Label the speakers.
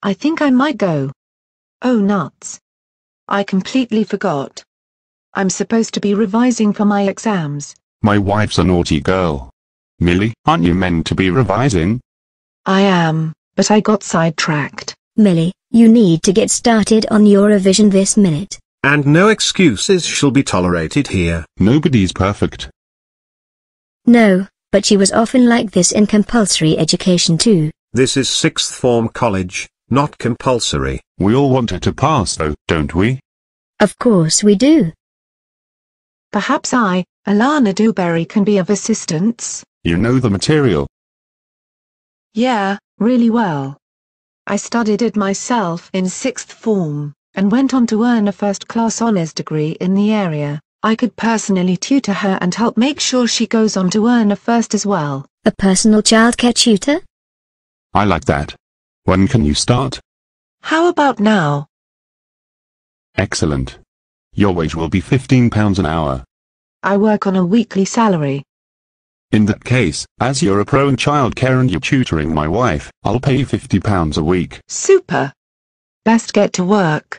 Speaker 1: I think I might go. Oh nuts. I completely forgot. I'm supposed to be revising for my exams. My wife's a naughty girl. Millie, aren't you meant to be revising? I am, but I got sidetracked. Millie, you need to get started on your revision this minute. And no excuses shall be tolerated here. Nobody's perfect. No, but she was often like this in compulsory education too. This is sixth form college, not compulsory. We all want her to pass though, don't we? Of course we do. Perhaps I, Alana Dewberry can be of assistance. You know the material. Yeah, really well. I studied it myself in sixth form, and went on to earn a first-class honours degree in the area. I could personally tutor her and help make sure she goes on to earn a first as well. A personal childcare tutor? I like that. When can you start? How about now? Excellent. Your wage will be £15 an hour. I work on a weekly salary. In that case, as you're a pro in childcare and you're tutoring my wife, I'll pay £50 a week. Super. Best get to work.